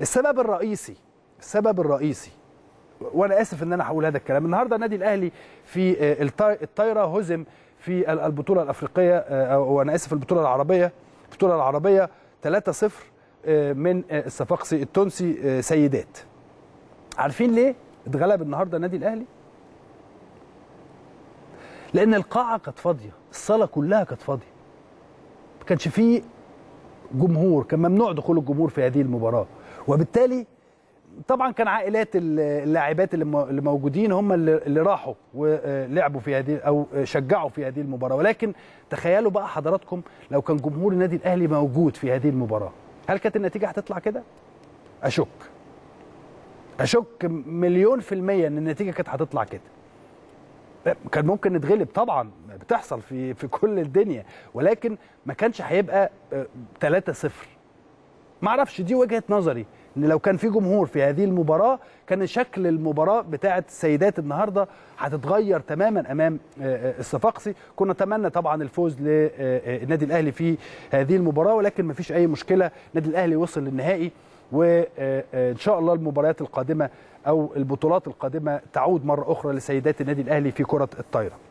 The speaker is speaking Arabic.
السبب الرئيسي السبب الرئيسي وانا اسف ان انا هقول هذا الكلام النهارده النادي الاهلي في آه، الطايره هزم في البطوله الافريقيه آه، وانا اسف البطوله العربيه البطوله العربيه 3-0 آه، من الصفاقسي التونسي سيدات عارفين ليه اتغلب النهارده النادي الاهلي لان القاعه كانت فاضيه الصاله كلها كانت فاضيه ما كانش فيه جمهور كان ممنوع دخول الجمهور في هذه المباراه وبالتالي طبعا كان عائلات اللاعبات اللي موجودين هم اللي راحوا ولعبوا في هذه او شجعوا في هذه المباراه ولكن تخيلوا بقى حضراتكم لو كان جمهور النادي الاهلي موجود في هذه المباراه هل كانت النتيجه هتطلع كده اشك اشك مليون في الميه ان النتيجه كانت هتطلع كده كان ممكن نتغلب طبعا بتحصل في في كل الدنيا ولكن ما كانش هيبقى 3 0 معرفش دي وجهه نظري ان لو كان في جمهور في هذه المباراه كان شكل المباراه بتاعه السيدات النهارده هتتغير تماما امام آه، آه، الصفاقسي كنا نتمنى طبعا الفوز للنادي آه، الاهلي في هذه المباراه ولكن ما فيش اي مشكله النادي الاهلي وصل للنهائي وان شاء الله المباريات القادمه او البطولات القادمه تعود مره اخرى لسيدات النادي الاهلي في كره الطايره